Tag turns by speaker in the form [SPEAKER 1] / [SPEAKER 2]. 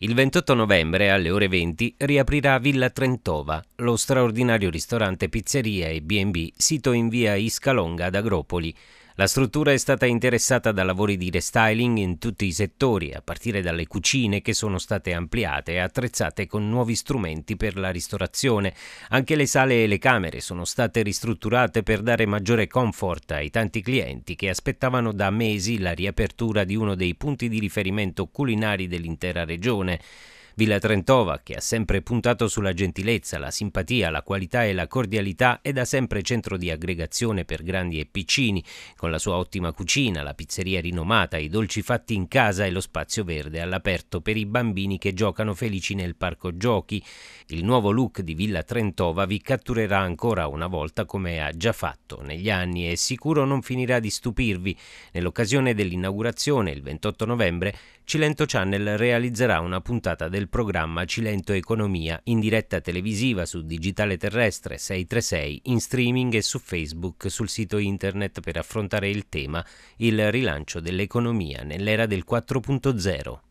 [SPEAKER 1] Il 28 novembre alle ore 20 riaprirà Villa Trentova, lo straordinario ristorante Pizzeria e B&B sito in via Iscalonga ad Agropoli. La struttura è stata interessata da lavori di restyling in tutti i settori, a partire dalle cucine che sono state ampliate e attrezzate con nuovi strumenti per la ristorazione. Anche le sale e le camere sono state ristrutturate per dare maggiore comfort ai tanti clienti che aspettavano da mesi la riapertura di uno dei punti di riferimento culinari dell'intera regione. Villa Trentova, che ha sempre puntato sulla gentilezza, la simpatia, la qualità e la cordialità, è da sempre centro di aggregazione per grandi e piccini, con la sua ottima cucina, la pizzeria rinomata, i dolci fatti in casa e lo spazio verde all'aperto per i bambini che giocano felici nel parco giochi. Il nuovo look di Villa Trentova vi catturerà ancora una volta come ha già fatto negli anni e sicuro non finirà di stupirvi. Nell'occasione dell'inaugurazione, il 28 novembre, Cilento Channel realizzerà una puntata del del programma Cilento Economia in diretta televisiva su Digitale Terrestre 636, in streaming e su Facebook sul sito internet per affrontare il tema il rilancio dell'economia nell'era del 4.0.